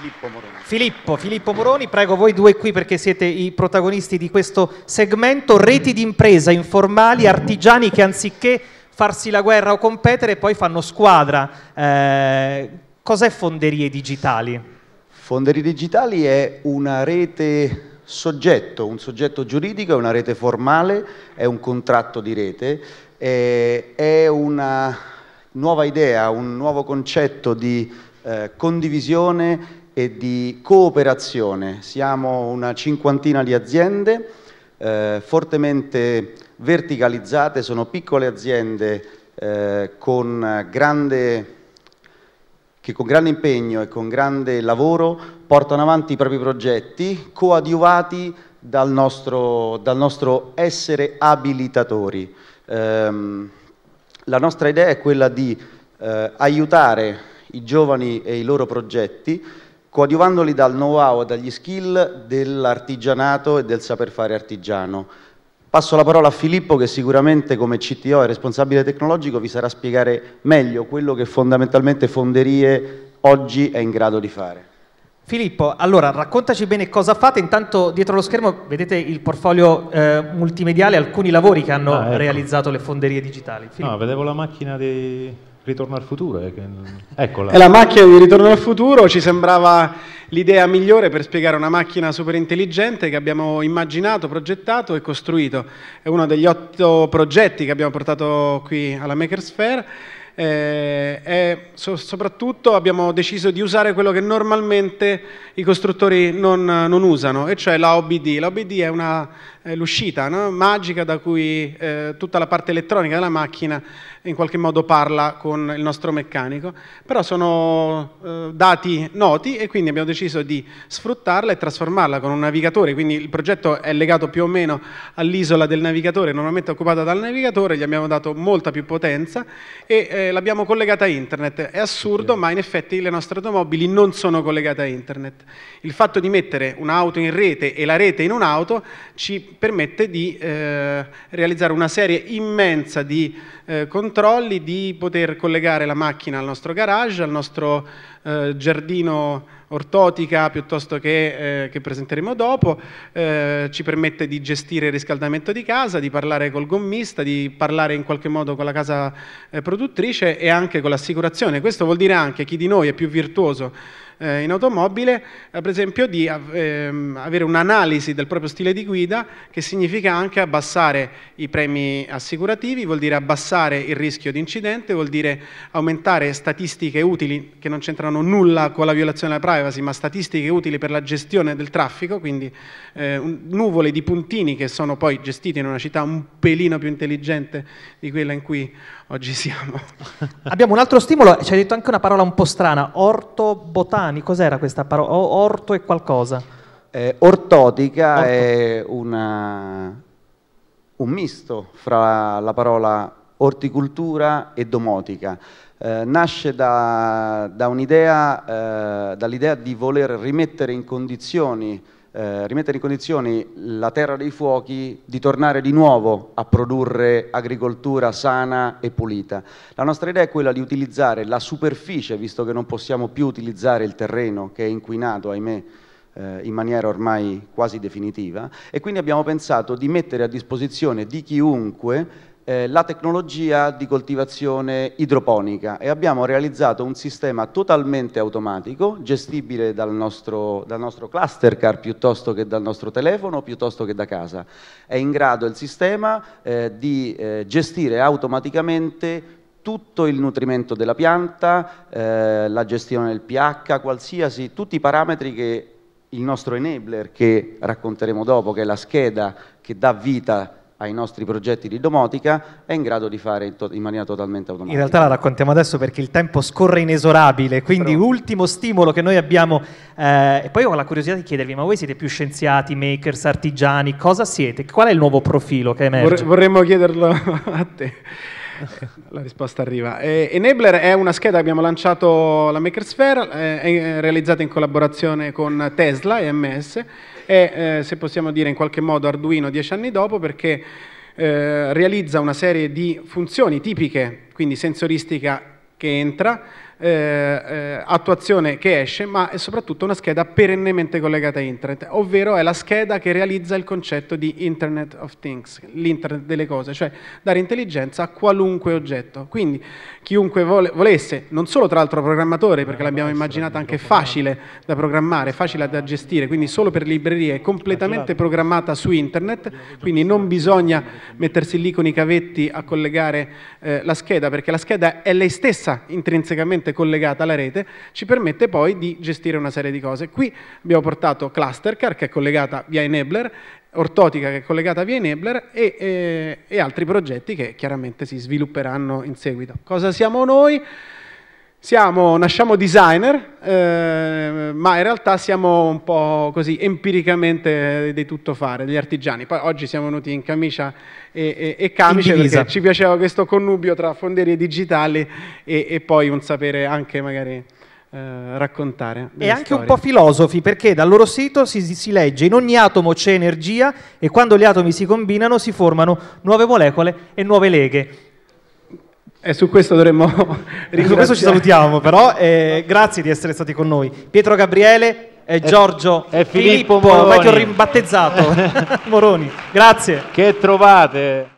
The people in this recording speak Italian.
Filippo Moroni. Filippo, Filippo Moroni, prego voi due qui perché siete i protagonisti di questo segmento, reti d'impresa informali, artigiani che anziché farsi la guerra o competere poi fanno squadra. Eh, cos'è Fonderie Digitali? Fonderie Digitali è una rete soggetto, un soggetto giuridico, è una rete formale, è un contratto di rete, eh, è una nuova idea, un nuovo concetto di eh, condivisione e di cooperazione. Siamo una cinquantina di aziende eh, fortemente verticalizzate, sono piccole aziende eh, con grande, che con grande impegno e con grande lavoro portano avanti i propri progetti coadiuvati dal nostro, dal nostro essere abilitatori. Eh, la nostra idea è quella di eh, aiutare i giovani e i loro progetti coadiuvandoli dal know-how e dagli skill dell'artigianato e del saper fare artigiano. Passo la parola a Filippo che sicuramente come CTO e responsabile tecnologico vi sarà a spiegare meglio quello che fondamentalmente Fonderie oggi è in grado di fare. Filippo, allora raccontaci bene cosa fate, intanto dietro lo schermo vedete il portfolio eh, multimediale, alcuni lavori che hanno ah, ecco. realizzato le fonderie digitali. No, vedevo la macchina di, Ritorno al futuro, eh, eccola. È la macchina di Ritorno al futuro, ci sembrava l'idea migliore per spiegare una macchina super intelligente che abbiamo immaginato, progettato e costruito. È uno degli otto progetti che abbiamo portato qui alla Makersphere. Sphere eh, e so soprattutto abbiamo deciso di usare quello che normalmente i costruttori non, non usano, e cioè la OBD. La OBD è, è l'uscita no? magica da cui eh, tutta la parte elettronica della macchina in qualche modo parla con il nostro meccanico, però sono eh, dati noti e quindi abbiamo deciso di sfruttarla e trasformarla con un navigatore, quindi il progetto è legato più o meno all'isola del navigatore, normalmente occupata dal navigatore, gli abbiamo dato molta più potenza e eh, l'abbiamo collegata a internet. È assurdo, ma in effetti le nostre automobili non sono collegate a internet. Il fatto di mettere un'auto in rete e la rete in un'auto ci permette di eh, realizzare una serie immensa di eh, controlli, di poter collegare la macchina al nostro garage, al nostro eh, giardino ortotica piuttosto che, eh, che presenteremo dopo, eh, ci permette di gestire il riscaldamento di casa, di parlare col gommista, di parlare in qualche modo con la casa eh, produttrice e anche con l'assicurazione. Questo vuol dire anche chi di noi è più virtuoso eh, in automobile, eh, per esempio di ehm, avere un'analisi del proprio stile di guida che significa anche abbassare i premi assicurativi, vuol dire abbassare il rischio di incidente, vuol dire aumentare statistiche utili che non c'entrano nulla con la violazione della privacy, ma statistiche utili per la gestione del traffico, quindi eh, nuvole di puntini che sono poi gestiti in una città un pelino più intelligente di quella in cui oggi siamo. Abbiamo un altro stimolo, ci hai detto anche una parola un po' strana, ortobotanica romani, cos'era questa parola? Orto e qualcosa. Eh, ortotica Orto. è una, un misto fra la parola orticoltura e domotica. Eh, nasce da, da un'idea, eh, dall'idea di voler rimettere in condizioni eh, rimettere in condizioni la terra dei fuochi di tornare di nuovo a produrre agricoltura sana e pulita. La nostra idea è quella di utilizzare la superficie, visto che non possiamo più utilizzare il terreno che è inquinato, ahimè, eh, in maniera ormai quasi definitiva, e quindi abbiamo pensato di mettere a disposizione di chiunque eh, la tecnologia di coltivazione idroponica e abbiamo realizzato un sistema totalmente automatico, gestibile dal nostro, dal nostro cluster car piuttosto che dal nostro telefono, piuttosto che da casa. È in grado il sistema eh, di eh, gestire automaticamente tutto il nutrimento della pianta, eh, la gestione del pH, qualsiasi, tutti i parametri che il nostro enabler, che racconteremo dopo, che è la scheda che dà vita ai nostri progetti di domotica è in grado di fare in, in, maniera totalmente automatica. In realtà la raccontiamo adesso perché il tempo scorre inesorabile, quindi Però... ultimo stimolo che noi abbiamo, eh, e poi ho la curiosità di chiedervi, ma voi siete più scienziati, makers, artigiani, cosa siete? Qual è il nuovo profilo che emerge? Vorremmo chiederlo a te. La risposta arriva. Eh, Enabler è una scheda che abbiamo lanciato la Makersphere, eh, è realizzata in collaborazione con Tesla e MS, e eh, se possiamo dire in qualche modo Arduino dieci anni dopo perché eh, realizza una serie di funzioni tipiche, quindi sensoristica che entra, eh, eh, attuazione che esce, ma è soprattutto una scheda perennemente collegata a internet, ovvero è la scheda che realizza il concetto di Internet of Things, l'internet delle cose, cioè dare intelligenza a qualunque oggetto. Quindi chiunque vole, volesse, non solo tra l'altro programmatore, perché l'abbiamo immaginata anche facile da programmare, facile da gestire, quindi solo per librerie, completamente programmata su internet, quindi non bisogna mettersi lì con i cavetti a collegare eh, la scheda, perché la scheda è lei stessa intrinsecamente direttamente collegata alla rete, ci permette poi di gestire una serie di cose. Qui abbiamo portato Clustercar, che è collegata via Enabler, Ortotica, che è collegata via Enabler, e, e, e altri progetti che chiaramente si svilupperanno in seguito. Cosa siamo noi? Siamo, nasciamo designer, eh, ma in realtà siamo un po' così empiricamente eh, di tutto fare, degli artigiani. Poi oggi siamo venuti in camicia e, e, e camice perché ci piaceva questo connubio tra fonderie digitali e, e poi un sapere anche magari eh, raccontare. E anche storie. un po' filosofi, perché dal loro sito si, si, legge in ogni atomo c'è energia e quando gli atomi si combinano si formano nuove molecole e nuove leghe. E su questo dovremmo ringraziare. Su questo ci salutiamo però, eh, grazie di essere stati con noi. Pietro Gabriele e Giorgio e, Filippo, Filippo Moroni. ormai ti ho rimbattezzato, Moroni, grazie. Che trovate?